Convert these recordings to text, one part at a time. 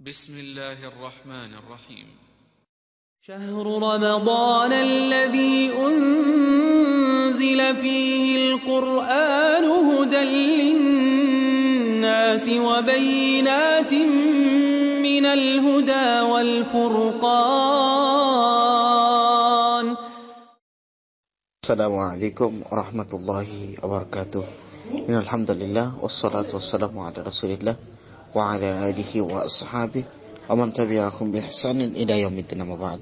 بسم الله الرحمن الرحيم شهر رمضان الذي أنزل فيه القرآن هدى للناس وبينات من الهدى والفرقان السلام عليكم ورحمة الله وبركاته إن الحمد لله والصلاة والسلام على رسول الله وعلى آله وأصحابه ومن تبعهم بإحسان إلى يوم الدين أما بعد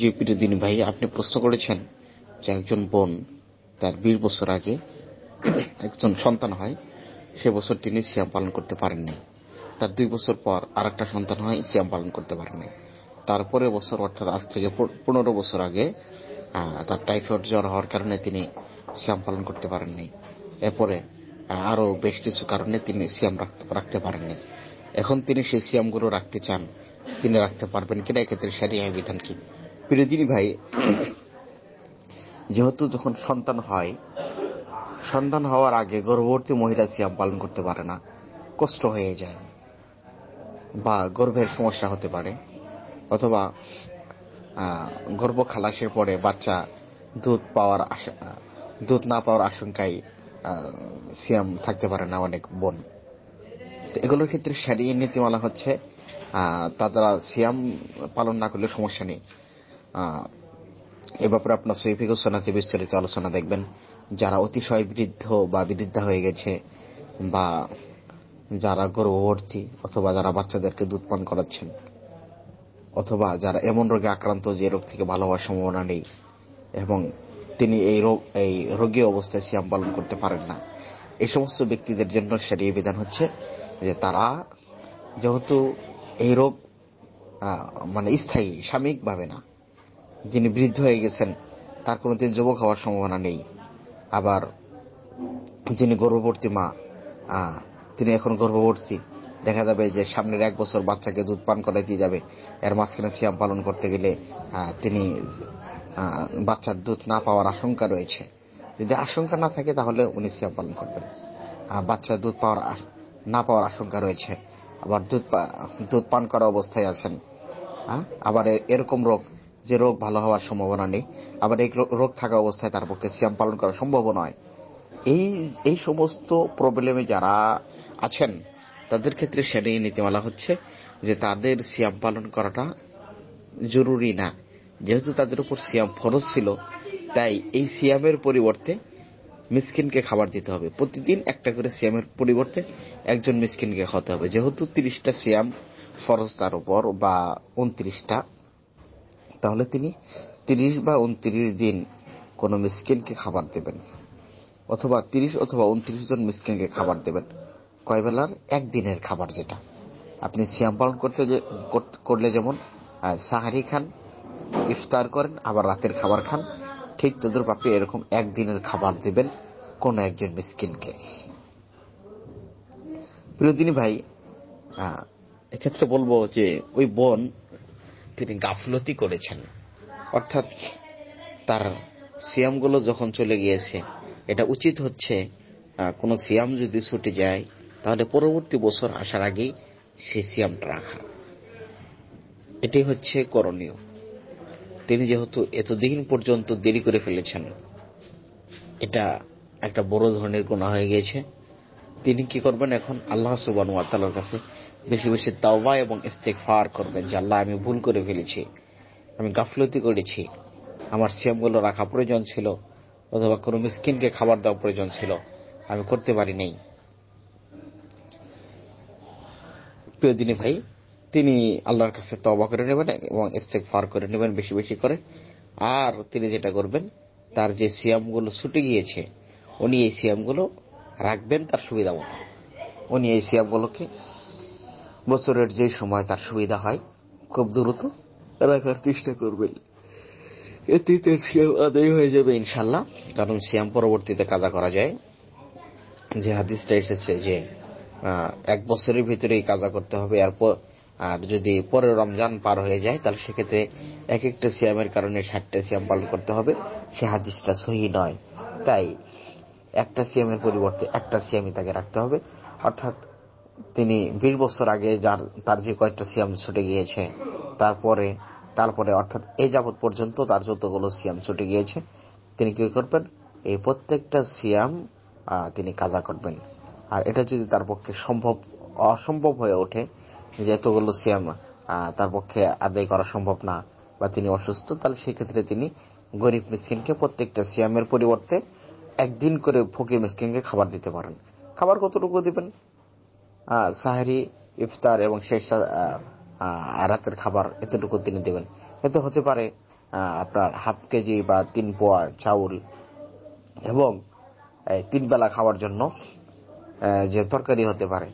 যে প্রিয়দিন ভাই আপনি প্রশ্ন করেছেন যে একজন বোন তার বিশ বছর আগে একজন সন্তান হয় সে বছর তিনি সিয়াম পালন করতে পারেননি তার দুই বছর পর আর একটা সন্তান হয় সিয়াম পালন করতে পারেনি তারপরে বছর অর্থাৎ আজ থেকে পনেরো বছর আগে তার টাইফয়েড জ্বর হওয়ার কারণে তিনি সিয়াম পালন করতে পারেননি এরপরে আরও বেশ কিছু কারণে তিনি সিয়াম রাখতে পারেননি এখন তিনি সেই সিয়ামগুলো রাখতে চান তিনি রাখতে পারবেন কিনা এক্ষেত্রে সারিয়া বিধান কি প্রিয়দিনী ভাই যেহেতু যখন সন্তান হয় সন্তান হওয়ার আগে গর্ভবর্তী মহিলা সিয়াম পালন করতে পারে না কষ্ট হয়ে যায় বা গর্ভের সমস্যা হতে পারে অথবা গর্ভ খালাসের পরে বাচ্চা দুধ পাওয়ার দুধ না পাওয়ার আশঙ্কায় সিয়াম থাকতে পারে না অনেক বোন এগুলোর ক্ষেত্রে সারিয়ে নীতিমালা হচ্ছে তারা সিয়াম পালন না করলে সমস্যা নেই এ ব্যাপারে আপনার সৈফিক সোনাতে বিস্তারিত আলোচনা দেখবেন যারা অতিশয় বৃদ্ধ বা বৃদ্ধা হয়ে গেছে বা যারা গর্ভবর্তী অথবা যারা বাচ্চাদেরকে দুধ পান করাচ্ছেন অথবা যারা এমন রোগে আক্রান্ত যে রোগ থেকে ভালো হওয়ার সম্ভাবনা নেই এবং তিনি এই রোগ এই রোগী অবস্থায় সিয়াম পালন করতে পারেন না এই সমস্ত ব্যক্তিদের জন্য সেটি বিধান হচ্ছে যে তারা যেহেতু এই রোগ মানে স্থায়ী সাময়িকভাবে না যিনি বৃদ্ধ হয়ে গেছেন তার কোনোদিন যুবক হওয়ার সম্ভাবনা নেই আবার যিনি গর্ভবর্তী মা তিনি এখন গর্ভবর্তী দেখা যাবে যে সামনের এক বছর বাচ্চাকে দুধ পান করাই দিয়ে যাবে এর মাঝখানে সিয়াম পালন করতে গেলে তিনি বাচ্চার দুধ না পাওয়ার আশঙ্কা রয়েছে যদি আশঙ্কা না থাকে তাহলে উনি সিয়াম পালন করবেন বাচ্চার দুধ পাওয়ার না পাওয়ার আশঙ্কা রয়েছে আবার দুধ দুধ পান করা অবস্থায় আছেন হ্যাঁ আবার এরকম রোগ যে রোগ ভালো হওয়ার সম্ভাবনা নেই আবার এই রোগ থাকা অবস্থায় তার পক্ষে সিয়াম পালন করা সম্ভব নয় এই এই সমস্ত প্রবলেমে যারা আছেন তাদের ক্ষেত্রে সেটাই নীতিমালা হচ্ছে যে তাদের সিয়াম পালন করাটা জরুরি না যেহেতু তাদের উপর সিয়াম ফরজ ছিল তাই এই সিয়ামের পরিবর্তে মিসকিনকে খাবার দিতে হবে প্রতিদিন একটা করে সিয়ামের পরিবর্তে একজন মিসকিনকে খাওয়াতে হবে যেহেতু তিরিশটা সিয়াম ফরজ তার উপর বা উনত্রিশটা তাহলে তিনি তিরিশ বা উনত্রিশ দিন কোনো মিসকিনকে খাবার দেবেন অথবা তিরিশ অথবা উনত্রিশ জন মিসকিনকে খাবার দেবেন কয় বেলার একদিনের খাবার যেটা আপনি সিয়াম পালন করতে যে করলে যেমন সাহারি খান ইফতার করেন আবার রাতের খাবার খান ঠিক তদ্রুপ আপনি এরকম একদিনের খাবার দেবেন কোন একজন মিসকিনকে প্রিয়দিনী ভাই এক্ষেত্রে বলবো যে ওই বোন তিনি গাফলতি করেছেন অর্থাৎ তার সিয়ামগুলো যখন চলে গিয়েছে এটা উচিত হচ্ছে কোনো সিয়াম যদি ছুটে যায় তাহলে পরবর্তী বছর আসার আগেই সেই সিয়ামটা রাখা এটি হচ্ছে করণীয় তিনি যেহেতু এতদিন পর্যন্ত দেরি করে ফেলেছেন এটা একটা বড় ধরনের গোনা হয়ে গিয়েছে তিনি কি করবেন এখন আল্লাহ সুবানু আতালার কাছে বেশি বেশি তাওবা এবং ইস্তেকফার করবেন যে আল্লাহ আমি ভুল করে ফেলেছি আমি গাফলতি করেছি আমার সিএমগুলো রাখা প্রয়োজন ছিল অথবা কোনো মিসকিনকে খাবার দেওয়া প্রয়োজন ছিল আমি করতে পারি নেই প্রিয় দিনী ভাই তিনি আল্লাহর কাছে তবা করে নেবেন এবং স্টেক ফার করে নেবেন বেশি বেশি করে আর তিনি যেটা করবেন তার যে সিয়ামগুলো ছুটে গিয়েছে উনি এই সিয়ামগুলো রাখবেন তার সুবিধা মতো উনি এই সিয়ামগুলোকে বছরের যে সময় তার সুবিধা হয় খুব দ্রুত রাখার চেষ্টা করবেন এতে সিয়াম আদায় হয়ে যাবে ইনশাল্লাহ কারণ সিয়াম পরবর্তীতে কাজা করা যায় যে হাদিসটা এসেছে যে এক বছরের ভিতরেই কাজা করতে হবে এরপর আর যদি পরে রমজান পার হয়ে যায় তাহলে সেক্ষেত্রে এক একটা সিয়ামের কারণে ষাটটা সিয়াম পালন করতে হবে সে হাদিসটা সহি নয় তাই একটা সিয়ামের পরিবর্তে একটা সিয়ামই তাকে রাখতে হবে অর্থাৎ তিনি বিশ বছর আগে যার তার যে কয়েকটা সিয়াম ছুটে গিয়েছে তারপরে তারপরে অর্থাৎ এ যাবৎ পর্যন্ত তার যতগুলো সিয়াম ছুটে গিয়েছে তিনি কি করবেন এই প্রত্যেকটা সিয়াম তিনি কাজা করবেন আর এটা যদি তার পক্ষে সম্ভব অসম্ভব হয়ে ওঠে যে এতগুলো সিয়াম তার পক্ষে আদায় করা সম্ভব না বা তিনি অসুস্থ তাহলে সেক্ষেত্রে তিনি গরিব মিসকিনকে প্রত্যেকটা সিয়ামের পরিবর্তে একদিন করে ফকির মিসকিনকে খাবার দিতে পারেন খাবার কতটুকু দিবেন সাহারি ইফতার এবং শেষ রাতের খাবার এতটুকু তিনি দেবেন এতে হতে পারে আপনার হাফ কেজি বা তিন পোয়া চাউল এবং তিন বেলা খাওয়ার জন্য যে তরকারি হতে পারে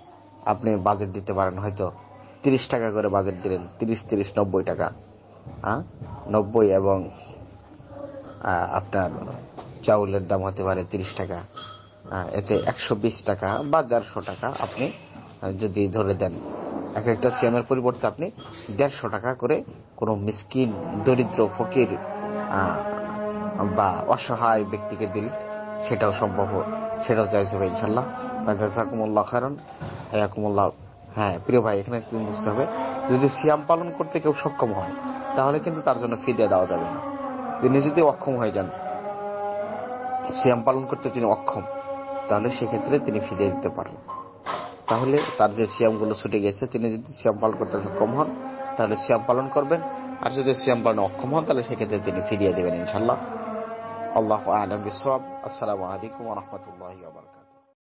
আপনি বাজেট দিতে পারেন হয়তো তিরিশ টাকা করে বাজেট দিলেন তিরিশ তিরিশ নব্বই টাকা হ্যাঁ নব্বই এবং আপনার চাউলের দাম হতে পারে তিরিশ টাকা এতে একশো বিশ টাকা বা দেড়শো টাকা আপনি যদি ধরে দেন এক একটা সিএমের পরিবর্তে আপনি দেড়শো টাকা করে কোনো মিসকিন দরিদ্র ফকির বা অসহায় ব্যক্তিকে দিল সেটাও সম্ভব সেটাও চাইছে ইনশাল্লাহ জাজাকুমুল্লাহ খারণ হায়াকুমুল্লাহ হ্যাঁ প্রিয় ভাই এখানে তুমি বুঝতে হবে যদি সিয়াম পালন করতে কেউ সক্ষম হয় তাহলে কিন্তু তার জন্য ফি দেওয়া যাবে না তিনি যদি অক্ষম হয়ে যান সিয়াম পালন করতে তিনি অক্ষম তাহলে সেক্ষেত্রে তিনি ফি দিয়ে দিতে পারেন তাহলে তার যে সিয়ামগুলো ছুটে গেছে তিনি যদি সিয়াম পালন করতে সক্ষম হন তাহলে সিয়াম পালন করবেন আর যদি সিয়াম পালনে অক্ষম হন তাহলে সেক্ষেত্রে তিনি ফিরিয়ে দেবেন ইনশাল্লাহ আল্লাহ আলম বিসব আসসালামু আলাইকুম রহমতুল্লাহ